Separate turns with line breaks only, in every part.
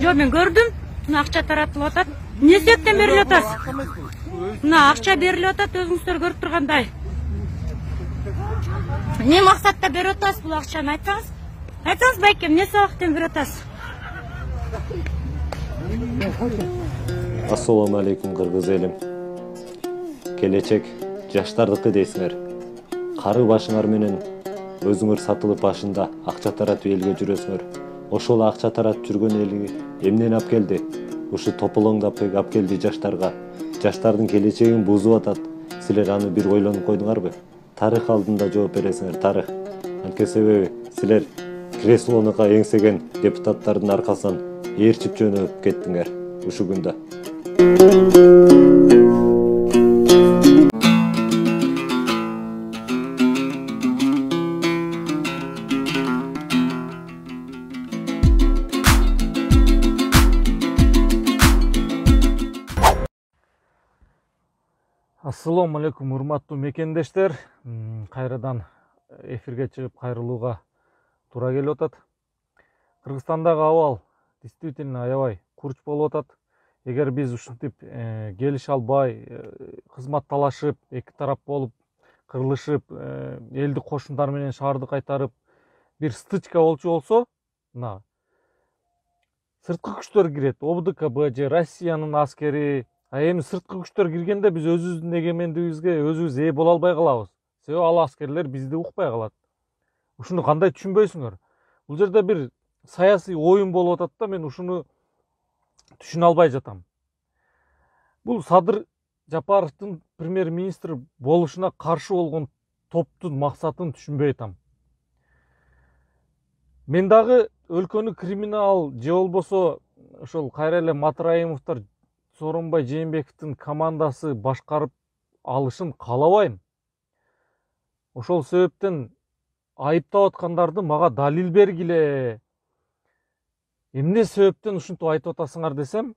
жоқ мен көрдім мына ақша таратылып жатады не себептен беріліп жатасыз мына ақша беріліп жатады өзіңіздер көріп тұрғандай не мақсатта беріп жатасыз бұл ақшаны айтсаңыз айтсаңыз байкем не сабақтан беріп жатасыз ассалаумағалейкум алейкум қырғыз елім келечек жаштардыкы дейсиңер кары башыңар менен өзүңөр сатылып башында акча таратып элге жүрөсүңөр ошол акча таратып жүргөн эли эмнени алып келди ушу тополоңду алып келди жаштарга жаштардын келечегин бузуп атат силер аны бир ойлонуп койдуңарбы тарых алдында жооп бересиңер тарых анткени себеби силер креслону эңсеген депутаттардын аркасынан ээрчип жөнөп кеттиңер ушул күндө ассалому алейкум урматтуу мекендештер кайрадан э, эфирге чыгып кайрылууга туура келип атат кыргызстандагы абал действительно аябай курч болуп атат эгер биз ушинтип э, келише албай э, кызмат талашып эки тарап болуп кырылышып элдик кошундар менен шаарды кайтарып бир стычка болчу болсо мына сырткы күчтөр кирет обдкб же россиянын аскери а эми сырткы күчтөр киргенде биз өзүбүздүн эгемендигибизге өзүбүз ээ боло албай калабыз себеби ал аскерлер бизди укпай калат ушуну кандай түшүнбөйсүңөр бул жерде бир саясий оюн болуп атат да мен ушуну түшүнө албай жатам бул садыр жапаровдун премьер министр болушуна каршы болгон топтун максатын түшүнбөй атам мен дагы өлкөнү криминал же болбосо ошол кайра эле матраимовдор сооронбай жээнбековдун командасы башкарып алышын каалабайм ошол себептен айыптап аткандарды мага далил бергиле эмне себептен ушинтип айтып атасыңар десем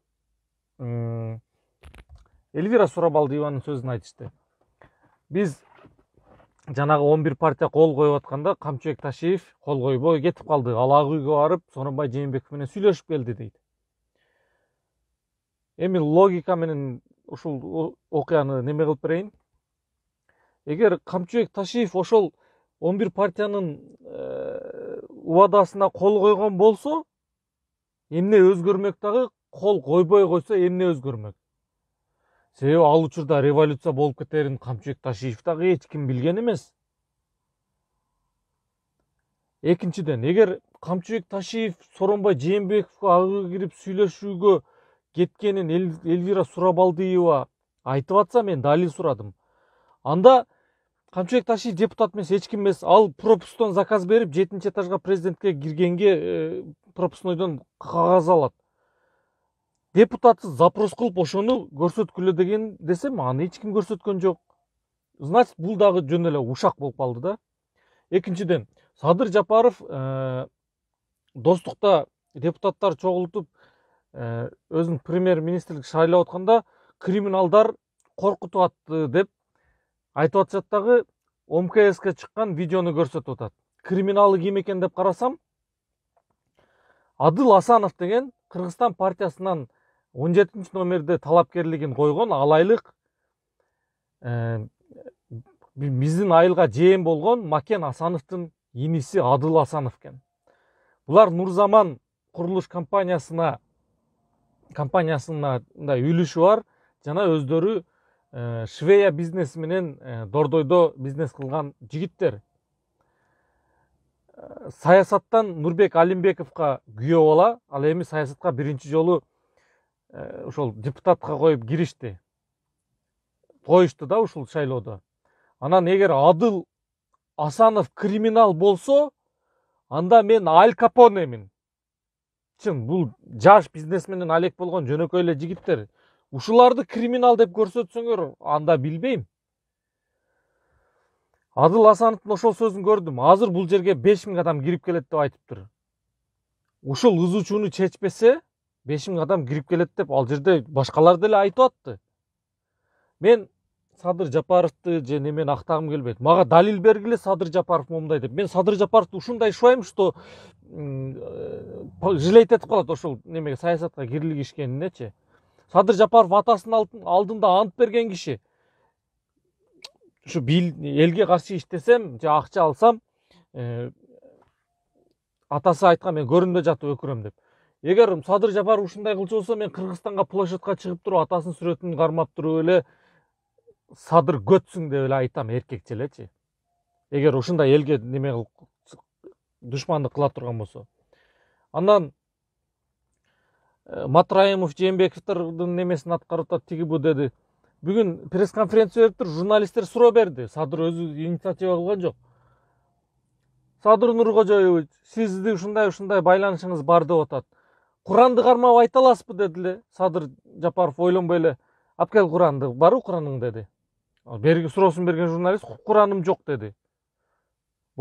эльвира сурабалдиеванын сөзүн айтышты биз жанагы он бир партия кол коюп атканда камчыбек ташиев кол койбой кетип калды ал үйгө барып сооронбай жээнбеков менен сүйлөшүп келди эми логика менен ушул окуяны неме кылып берейин эгер камчыбек ташиев ошол он бир партиянын э, убадасына кол койгон болсо эмне өзгөрмөк дагы кол койбой койсо эмне өзгөрмөк себеби ал учурда революция болуп кетерин камчыбек ташиев дагы эч ким билген эмес экинчиден эгер камчыбек ташиев сооронбай жээнбековго ага кирип сүйлөшүүгө кеткенін эльвира Сурабалдыева айтып атса мен далил сурадым анда камчыбек таши депутат эмес эч ким эмес ал пропусктон заказ берип жетинчи этажга президентке киргенге пропускнойдон кагаз алат депутатсыз запрос кылып ошону көрсөткүлө деген десем аны эч ким көрсөткөн жок значит бул дагы жөн эле ушак болуп калды да экинчиден садыр жапаров э, достукта депутаттар чогултуп Э, өзүн премьер министрлик шайлап атканда криминалдар коркутуп атты деп айтып атышат дагы омкске чыккан видеону көрсөтүп атат криминалы ким экен деп карасам адыл асанов деген кыргызстан партиясынан он жетинчи номерде талапкерлигин койгон алайлык э, биздин айылга жээн болгон макен асановдун иниси адыл асанов экен булар нурзаман курулуш компаниясына компаниясында үйлүшү бар жана өздөрү э, швея бизнеси менен э, дордойдо бизнес кылган жигиттер э, саясаттан нурбек алимбековго күйөө бала ал эми саясатка биринчи жолу ошол депутатка коюп киришти коюшту да ушул шайлоодо анан эгер адыл асанов криминал болсо анда мен аль капонемин чын бул жаш бизнесменден алек болгон жөнөкөй эле жигиттер ушуларды криминал деп көрсөтсөңөр анда билбейм адыл асановдун ошол сөзүн көрдүм азыр бул жерге беш миң адам кирип келет деп айтыптыр ушул ызучууну чечпесе беш миң адам кирип келет деп ал жерде башкалар деле айтып атты мен садыр жапаровду же немени актагым келбейт мага далил бергиле садыр жапаров момундай деп мен садыр жапаровду ушундай шубайм что Э, жыл етіп қалады ошол немеге саясатқа кирили кишкенине садыр жапаров атасынын алдында ант берген киши ушу элге каршы иштесем же акча алсам э, атасы айткан мен көрүнбөй жатып өкүрөм деп эгер садыр жапаров ушундай кылчу болсо мен кыргызстанга площадка чыгып туруп атасынын сүрөтүн кармап туруп эле садыр көтсүң деп эле айтам эркекче элечи эгер ушундай элге неме кылып дұшмандық қыла тұрған болса анан ә, матраимов жээнбековдордун немесин аткарып атат тиги бу деди бүгүн пресс конференция берип туруп журналисттер суроо берди садыр өзү инициатива кылган жок садыр нуркожоевич сизди ушундай ушундай байланышыңыз бар деп атат куранды кармап айта аласызбы деди эле садыр жапаров ойлонбой эле алып кел куранды барбы кураның деди суроосун берген журналист кураным жок деди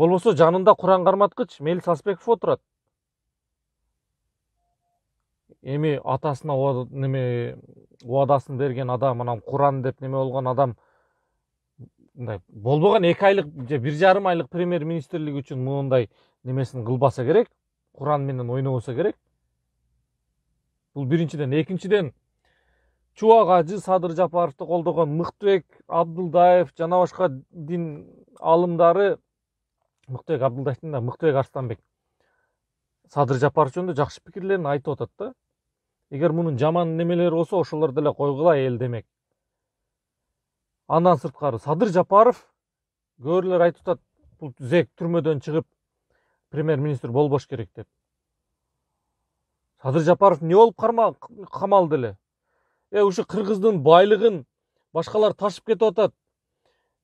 болбосо жанында құран қарматқыч мелис аспеков отырады эми атасына неме убадасын берген адам анан құран деп неме болған адам мындай болбогон эки айлық же бир жарым айлық премьер министрлик үшін мындай немесін кылбаса керек куран менен ойнобосо керек Бұл біріншіден екіншіден чубак ажы садыр жапаровду колдогон мыктыбек абдылдаев жана башка дин алымдары мыкбек абдылдайдын да мыкбек арыстанбек садыр жапаров жөнүндө жакшы пикирлерин айтып атат да эгер мунун жаман немелери болсо ошолорду деле койгула эл демек андан сырткары садыр жапаров көбүлөр айтып атат бул зек түрмөдөн чыгып премьер министр болбош керек деп садыр жапаров эмне болуп камалды эле э ушу кыргыздын байлыгын башкалар ташып кетип атат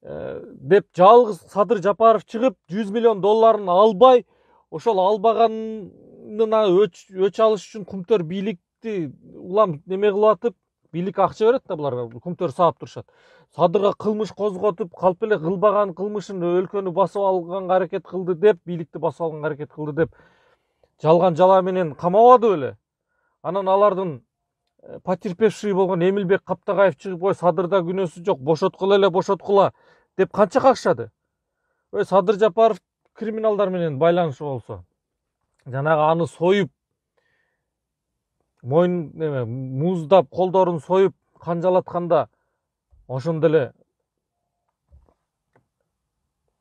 Э, деп жалгыз садыр жапаров чыгып жүз миллион долларын албай ошол албаганына өч алыш үчүн кумтөр бийликти улам неме кылып атып бийлик акча берет да буларга кумтөр саап турушат садырга кылмыш козготуп калп эле кылбаган кылмышын өлкөнү басып алганга аракет кылды деп бийликти басып алганга аракет кылды деп жалган жалаа менен камабады беле анан алардын э, потерпевший болгон эмилбек каптагаев чыгып ой садырда күнөөсү жок бошоткула эле бошоткула деп қанша қақшады садыр жапаров криминалдарменен байланысы болса жаңағы аны сойып мойын неме муздап қолдарын сойып қанжалатқанда ошондо эле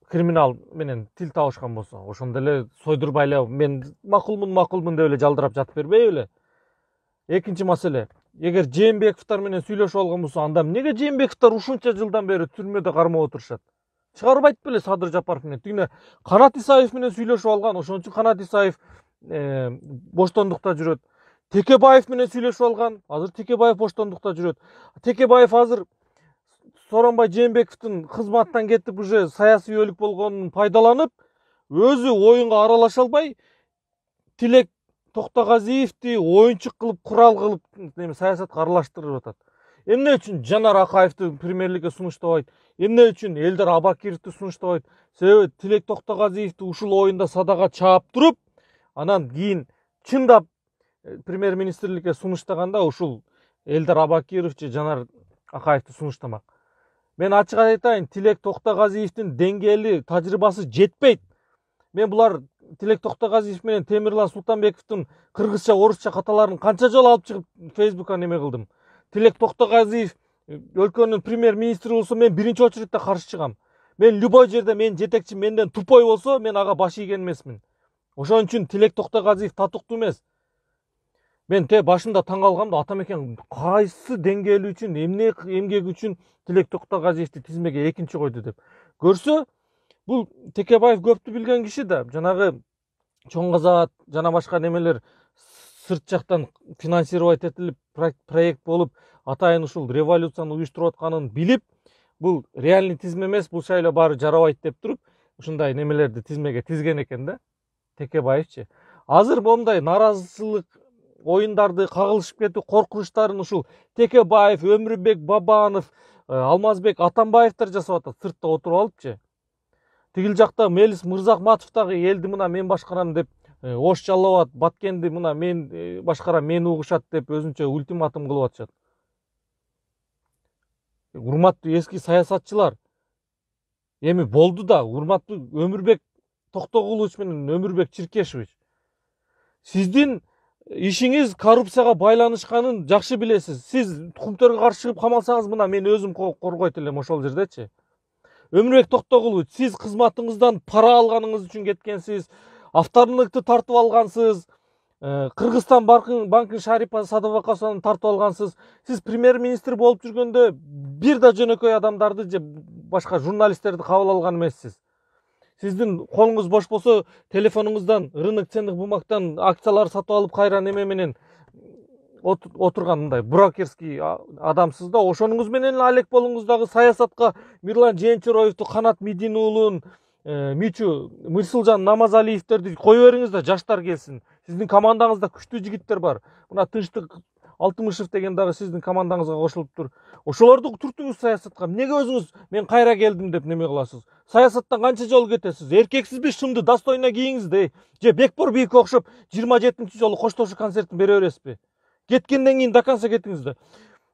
криминал менен тил табышкан болсо ошондо эле сойдурбай эле мен макулмун макулмун деп эле жалдырап жатып бербей беле экинчи маселе егер жээнбековтор менен сүйлөшүп алган болсо анда эмнеге жээнбековтор ушунча жылдан бери түрмөдө кармап отурушат чыгарып айтып беле садыр жапаров менен тигине канат исаев менен сүйлөшүп алган ошон үчүн канат исаев э, боштондукта жүрөт текебаев менен сүйлөшүп алган азыр текебаев боштондукта жүрөт текебаев азыр сооронбай жээнбековдун кызматтан кетип уже саясий өлүк болгонун пайдаланып өзү оюнга аралаша албай тилек тоқтағазиевти ойыншық қылып құрал қылып эми саясатқа аралаштырып атат эмне үчүн жанар акаевди премьер лига сунуштабайт эмне үчүн элдар абакировду сунуштабайт себеби тилек токтогазиевди ушул оюнда садага чаап туруп анан кийин чындап э, премьер министрликке сунуштаганда ушул элдар абакиров же жанар акаевди сунуштамак мен ачык айтайын тилек токтогазиевдин деңгээли тажрыйбасы жетпейт мен булар Тилек тоқтағазиев менен темірлан сұлтанбековтің қырғызша орысша қаталарын қанша жолы алып шығып фейсбукқа неме қылдым Тилек тоқтағазиев э, өлкөнүн премьер министри болсо мен биринчи очередде каршы чыгам мен любой жерде менин жетекчим менден тупой болсо мен ага баш ийген эмесмин ошон үчүн тилек токтогазиев татыктуу эмес мен те башында таң калгам да ата мекен кайсы деңгээли үчүн эмне эмгеги үчүн тилек токтогазиевди тизмеге экинчи койду деп көрсө бул текебаев көптү билген киши да жанагы чоң казаат жана башка немелер сырт жактан финансировать этилип проект болуп атайын ушул революцияны уюштуруп атканын билип бул реальный тизме эмес бул шайлоо баары жарабайт деп туруп ушундай немелерди тизмеге тизген экен да текебаевчи азыр моундай нааразычылык оюндарды кагылышып кетүү коркунучтарын ушул текебаев өмүрбек бабанов э, алмазбек атамбаевдер жасап атат сыртта отуруп алыпчы тигил жакта мелис мырзахматов дагы элди мына мен башкарам деп э, ош жалап баткенди мына мен э, башкарам мен угушат деп өзүнчө ультиматым кылып атышат урматтуу эски саясатчылар эми болду да урматтуу өмүрбек токтогулович менен өмүрбек чиркешович сиздин ишиңиз коррупцияга байланышканын жакшы билесиз сиз кумтөргө каршы чыгып камалсаңыз мына мен өзүм коргойт элем ошол жердечи өмірбек тоқтоғұлов сіз қызматыңыздан пара алғаныңыз үшін кеткенсіз автономдықты тартып алғансыз э, қырғызстан банкін шарипа садовақасованы тартып алғансыз сіз премьер министр болып жүргенде бір да жөнөкөй адамдарды же башка журналисттерди кабыл алган эмессиз сиздин қолыңыз бош болсо телефонуңуздан рынок ценных бумагтан акциялар сатып алып кайра неме менен отырған мындай брокерский адамсыз да ошонуңузменен алек болуңуз дагы саясатка мирлан жээнчероевду канат медин уулун э, мичу мырсылжан намазалиевдерди кое бериңиз да жаштар келсин сиздин командаңызда күчтүү жигиттер бар мына тынчтык алтымышев деген дагы сиздин командаңызга кошулуптур ошолорду түртүңүз саясатка эмнеге өзүңүз мен кайра келдим деп неме кыласыз саясаттан канча жолу кетесиз эркексизби шымды достойно кийиңиз же бекбор бийикке окшоп жыйырма жетинчи жолу коштошуу концертин бере бересизби кеткенден кейін до конца да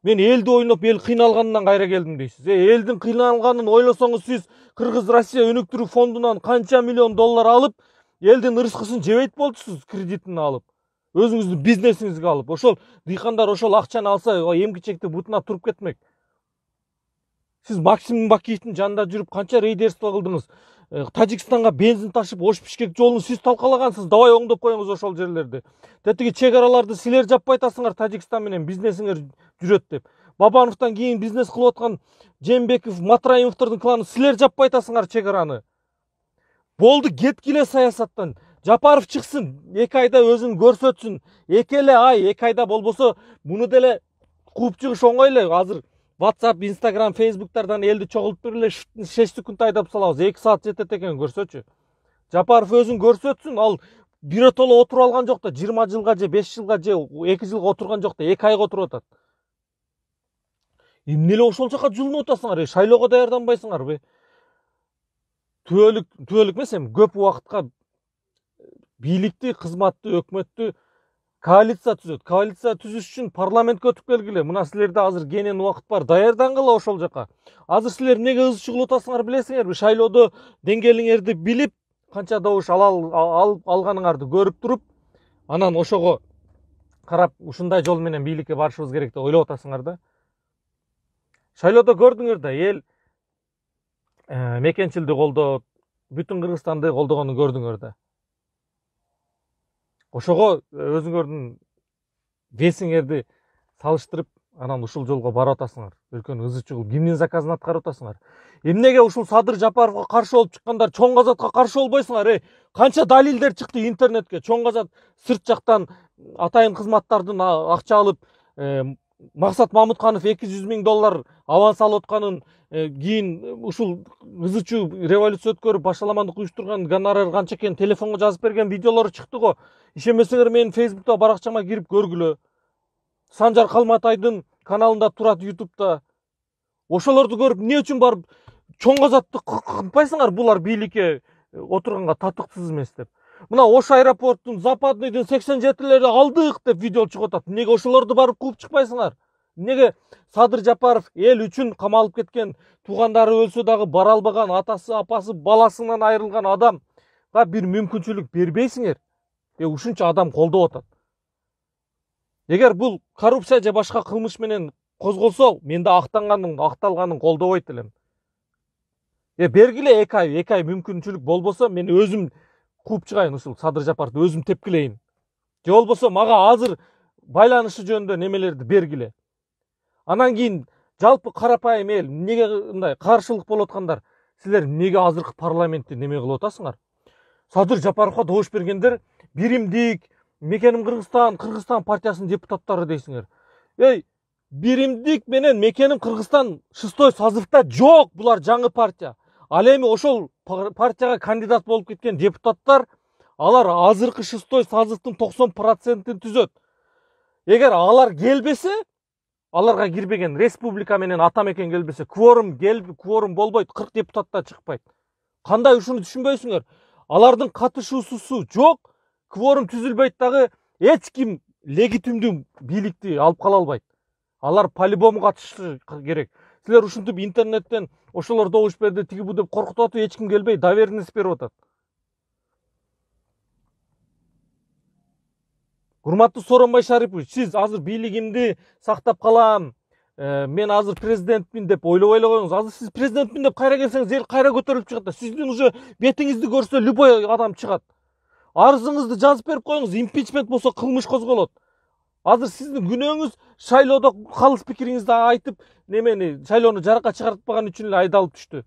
мен елді ойнап ел қиналғаннан қайра келдім дейсіз е елдің қиналғанын ойласаңыз сіз қырғыз россия өнүктүрүү фондунан қанша миллион доллар алып елдің ырыскысын жебейт болчусуз кредитін алып өзүңүздүн бизнесіңізге алып ошол дыйкандар ошол акчаны алса эмгичекти бутуна туруп кетмек сіз максим бакиевдин жанында жүріп қанша рейдерство кылдыңыз Э, тажикстанга бензин ташып ош бишкек жолун сиз талкалагансыз давай оңдоп коюңуз ошол жерлерди тетиги чек араларды силер жаппай атасыңар тажикстан менен бизнесиңер жүрөт деп бабановтан кийин бизнес кылып аткан жээнбеков матраимовдордун кланы силер жаппай атасыңар чек араны болду саясаттан жапаров чыксын эки айда өзүн көрсөтсүн эки эле ай эки айда болбосо муну деле кууп чыгыш оңой whatsapp instagram фейсбуктардан элди чогултуп эле шештик күнтө айдап салабыз эки саат жетет экен көрсөчү жапаров өзүн көрсөтсүн ал биротоло отуруп алган жок да жыйырма жылга же беш жылга же эки жылга отурган жок да эки айга отуруп атат эмне эле ошол жака жулунуп атасыңар шайлоого даярданбайсыңарбы түбөлүк түбөлүк эмес эми көп убакытка бийликти кызматты өкмөттү коалиция түзөт коалиция түзүш үчүн парламентке өтүп келгиле мына силерде азыр кенен убакыт бар даярдангыла ошол жака азыр силер эмнеге ызы чыгып атасыңар билесиңерби шайлоодо деңгээлиңерди билип канча добуш алып алганыңарды көрүп туруп анан ошого карап ушундай жол менен бийликке барышыбыз керек деп ойлоп атасыңар да шайлоодо көрдүңөр да эл мекенчилди колдоп бүтүн кыргызстанды колдогонун көрдүңөр да ошого э, өзүңөрдүн весиңерди салыштырып анан ушул жолго барып атасыңар өлкөнүн ызы чыгып кимдин заказын аткарып атасыңар эмнеге ушул садыр жапаровго каршы болуп чыккандар чоң азатка каршы болбойсуңар эй канча далилдер чыкты интернетке чоң казат сырт жактан атайын кызматтардын акча алып максат мамытканов эки жүз миң доллар аванс алып атканын э, кийин ушул кызычуу революция өткөрүп башаламандык уюштурган гонорар канча экенин телефонго жазып берген видеолору чыкты го ишенбесеңер менин фейсбукта баракчама кирип көргүлө санжар калматайдын каналында турат ютубта ошолорду көрүп эмне үчүн барып чоң казатты кылпайсыңар булар бийликке э, отурганга татыксыз эмес деп мына ош аэропорттун западныйдын сексен жетилери алдык деп видео чыгып атат эмнеге ошолорду барып кууп чыкпайсыңар эмнеге садыр жапаров эл үчүн камалып кеткен туугандары өлсө дагы бара албаган атасы апасы баласынан айрылган адамга бир мүмкүнчүлүк бербейсиңер э ушунча адам колдоп атат эгер бул коррупция же башка кылмыш менен козголсо мен да актанганын акталганын колдобойт элем э бергиле эки ай эки ай мүмкүнчүлүк болбосо мен өзүм кууп чыгайын ушул садыр жапарды өзүм тепкилейин же болбосо мага азыр байланышы жөнүндө немелерди бергиле анан кийин жалпы карапайым эл эмнеге мындай каршылык болуп аткандар силер эмнеге азыркы парламентти неме кылып атасыңар садыр жапаровго добуш бергендер биримдик мекеним кыргызстан кыргызстан партиясынын депутаттары дейсиңер эй биримдик менен мекеним кыргызстан шестой созывда жок булар жаңы партия ал эми ошол партияга кандидат болуп кеткен депутаттар алар азыркы шестой созывтын токсон процентин түзөт эгер алар келбесе аларга кирбеген республика менен ата мекен келбесе кворум кворум болбойт кырк депутат да чыкпайт кандай ушуну түшүнбөйсүңөр алардын катышуусусу жок кворум түзүлбөйт дагы эч ким легитимдүү бийликти алып кала албайт алар по любому катышышы керек силер ушинтип интернеттен ошолор добуш берди тиги бу деп коркутуп атып эч ким келбей доверенность берип атат урматтуу сооронбай шарипович сиз азыр бийлигимди сактап калам э, мен азыр президентпін деп ойлобой эле коюңуз азыр сиз президентпін деп кайра келсеңиз эл кайра көтөрүлүп чыгат да сиздин уже бетиңизди көрсө любой адам чыгат арызыңызды жазып берип коюңуз импичмент болсо кылмыш козголот азыр сиздин күнөөңүз шайлоодо калыс пикириңизди айтып немени шайлоону жаракка чыгартпаган үчүн эле айдалып түштү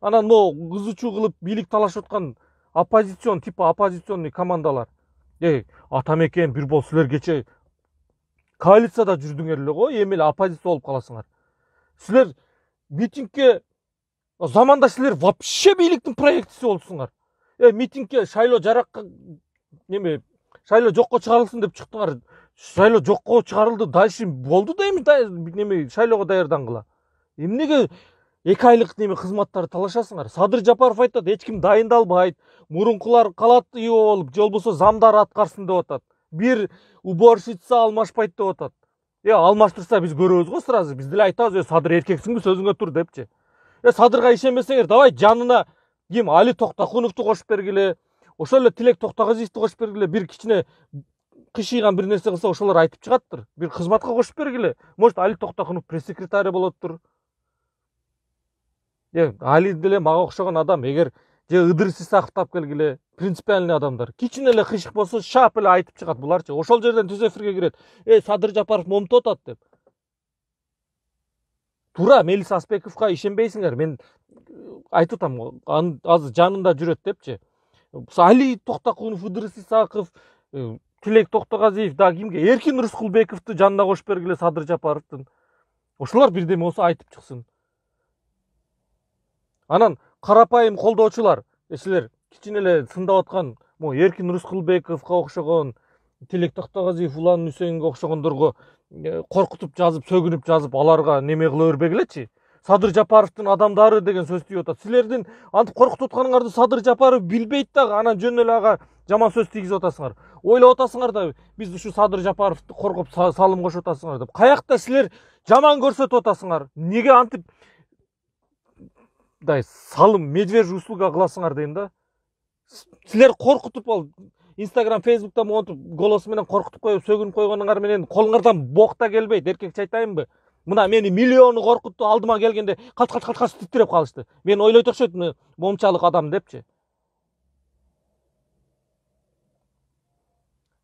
анан могу кызычуу кылып бийлик талашып аткан оппозицион типа оппозиционный командалар эй ата мекен бир бол силер кече коалицияда жүрдүңөр эле го эми эле оппозиция болуп каласыңар силер митингке заманда силер вообще бийликтин проектиси болчусуңар э митингке шайлоо жаракка неме шайлоо жокко чыгарылсын деп чыктыңар шайлоо жокко чыгарылды дальше болду эми неме шайлоого даярдангыла эмнеге эки айлык неме кызматтарды талашасыңар садыр жапаров айтат эч ким дайындалбайт мурункулар калат ие болуп же болбосо замдар аткарсын деп атат бир уборщица алмашпайт деп атат э алмаштырса биз көрөбүз го сразу биз деле айтабыз э садыр эркексиңби сөзүңө тур депчи э садырга ишенбесеңер давай жанына ким али токтокуновду кошуп бергиле ошол эле тилек токтогазиевди кошуп бергиле бир кичине қышиған бір нәрсе қылса ошолор айтып чыгаттыр бир кызматка кошуп бергиле может али токтокунов пресс секретарь болоттур али деле мага окшогон адам эгер же ыдырыс сақтап алып келгиле принципиальный адамдар кичине эле кыйшык болсо шап эле айтып чыгат буларчы ошол жерден түз эфирге кирет эй садыр жапаров момтуп атат деп туура мелис асбековго ишенбейсиңер мен э, айтып атам анын азыр жанында жүрөт депчи али токтокунов ыдырыс исаков э, тилек токтогазиев дагы кимге эркин рыскулбековду жанына кошуп бергиле садыр жапаровдун ошолор бирдеме болсо айтып чыксын анан карапайым колдоочулар силер кичине эле сындап аткан могу эркин рыскулбековго окшогон тилек токтогазиев улан үсенге окшогондорго коркутуп жазып сөгүнүп жазып аларга неме кыла бербегилечи садыр жапаровдун адамдары деген сөз тийип атат силердин антип коркутуп атканыңарды садыр жапаров билбейт дагы анан жөн эле ага жаман сөз тийгизип атасыңар ойлоп атасыңар да биз ушу садыр жапаровду коргоп салым кошуп атасыңар деп каякта силер жаман көрсөтүп атасыңар эмнеге антип мындай салым медвежий услуга кыласыңар дейм да силер коркутуп ал инстаграм фейсбукта монтип голосу менен коркутуп коюп сөгүнүп койгонуңар менен колуңардан бок да келбейт эркекче айтайынбы мына мени миллионы коркутту алдыма келгенде қалт қалт кач кач калышты мен ойлой турчу мен момчалык адам депчи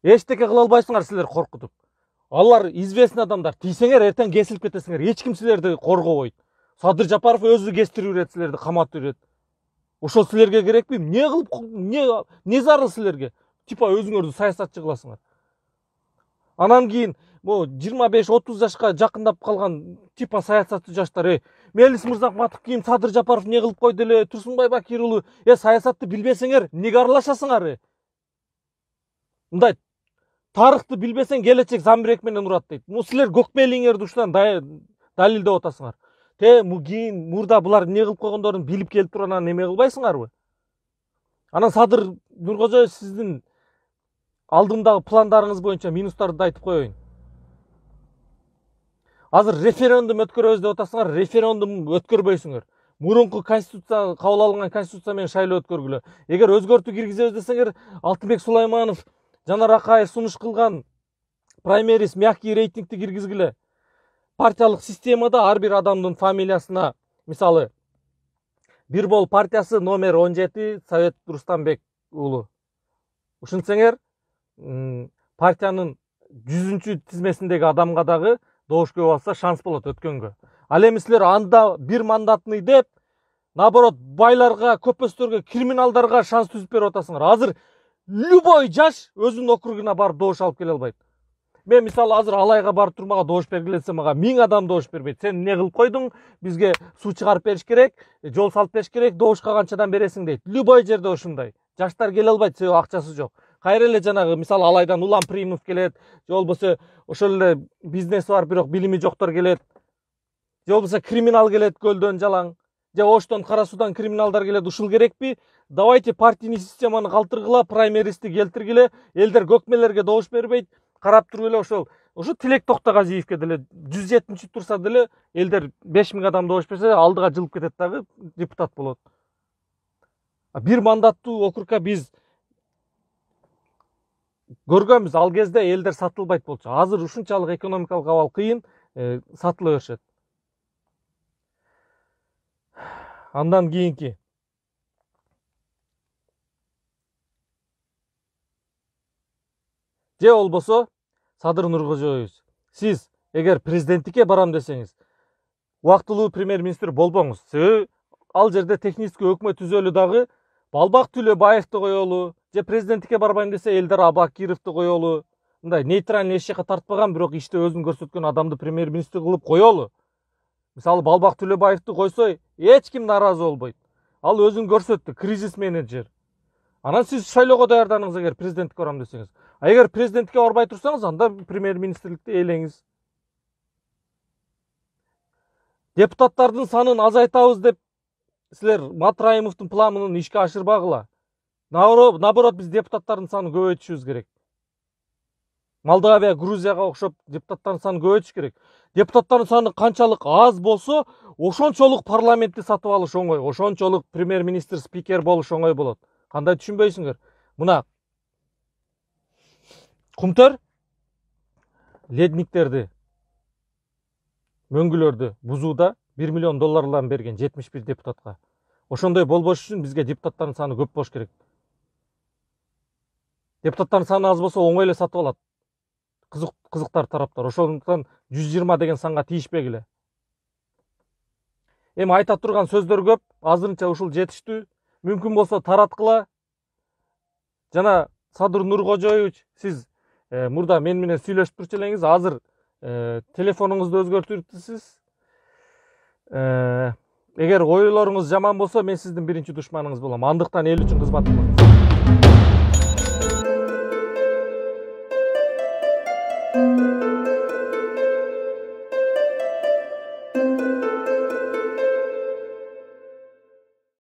эчтеке кыла албайсыңар силер коркутуп алар известный адамдар тийсеңер эртең кесилип кетесиңер эч ким силерди коргобойт садыр жапаров өзү кестирип жиберет силерди каматып жиберет ошол силерге керекпи эмне кылып эмне не зарыл силерге типа өзүңөрдү саясатчы кыласыңар анан кийин могу жыйырма беш отуз жашка жакындап калган типа саясатчы жаштар эй мелис мырзакматов ким садыр жапаров эмне кылып койду эле турсунбай бакир уулу э саясатты билбесеңер эмнеге аралашасыңар мындай тарыхты билбесең келечек замбирек менен урат дейт ну силер көкмелиңерди ушудан далилдеп атасыңар те кийин мурда булар эмне кылып койгондорун билип келип туруп анан эме кылбайсыңарбы анан садыр нуркожоев сиздин алдымдағы пландарыңыз бойынша минустарды да айтып қояйын азыр референдум өткөрөбүз деп атасыңар референдум өткөрбөйсүңөр мурунку конституция кабыл алынган конституция менен шайлоо өткөргүлө эгер өзгөртүү киргизебиз десеңер алтынбек сулайманов жанар акаев сунуш кылган праймерис мягкий рейтингти киргизгиле партиялык системада ар бир адамдын фамилиясына мисалы бол партиясы номер он жети совет рустамбек уулу ушинтсеңер партиянын жүзүнчү тизмесиндеги адамга дагы добуш көп алса шанс болот өткөнгө ал эми силер анда бир мандатный деп наоборот байларга көпөстөргө криминалдарга шанс түзүп берип атасыңар азыр любой жаш өзүнүн округуна барып добуш алып келе албайт мен мисалы азыр алайга барып туруп мага добуш бергиле десем мага миң адам добуш бербейт сен эмне кылып койдуң бизге суу чыгарып бериш керек жол салып бериш керек добушка канчадан бересиң дейт любой жерде ушундай жаштар келе албайт себеби акчасы жок кайра эле жанагы мисалы алайдан улан примов келет же болбосо ошол эле бизнеси бар бирок билими жоктор келет же болбосо криминал келет көлдөн жалаң же оштон кара суудан криминалдар келет ушул керекпи давайте партийный системаны калтыргыла праймеристи келтиргиле элдер көкмелерге добуш бербейт карап туруп эле ошол ушу тилек токтогазиевке деле жүз жетинчи турса деле элдер беш миң адам добуш берсе алдыга жылып кетет дагы депутат болот бир мандаттуу округка биз көргөнбүз ал кезде элдер сатылбайт болчу азыр ушунчалык экономикалык абал кыйын э, сатыла беришет андан кийинки же болбосо садыр нуркожоевич сиз эгер президенттикке барам десеңиз убактылуу премьер министр болбоңуз себеби ал жерде технический өкмөт түзөлү дагы балбак түлөбаевди коелу же президенттікке барбайм десе элдар абакировду коелу мындай нейтральный эч жака тартпаган бирок иште өзүн көрсөткөн адамды премьер министр кылып коелу мисалы балбак төлөбаевди койсо эч ким нааразы болбойт ал өзүн көрсөттү кризис менеджер анан сиз шайлоого даярданыңыз эгер президенттикке барам десеңиз а эгер президенттикке барбай турсаңыз анда премьер министрликти ээлеңиз депутаттардын санын азайтабыз деп силер матраимовдун планын ишке ашырбагыла наоборот біз депутаттардың санын көбейтішіміз керек молдавия грузияға ұқсап депутаттардың санын көбейтіш керек депутаттардың саны қаншалық аз болса ошончолық парламентті сатып алыш оңой ошончолық премьер министр спикер болуш оңой болады қандай түшінбейсіңдер мына кумтөр ледниктерді мөңгүлөрдү бузууда бир миллион долларларын берген жетимиш бир депутатка ошондой болбош үчүн бизге депутаттардын саны көп болуш керек депутаттардың саны аз болса оңай сатып алат қызық, қызықтар тараптар ошондуктан жүз жыйырма деген санга тийишпегиле эми айта турган сөздөр көп азырынча ушул жетиштүү мүмкүн болсо тараткыла жана садыр нуркожоевич сиз э, мурда мен менен сүйлөшүп турчу элеңиз азыр э, телефонуңузду өзгөртүпсүз э, эгер ойлоруңуз жаман болсо мен сиздин биринчи душманыңыз болом андыктан эл үчүн кызмат кылыңыз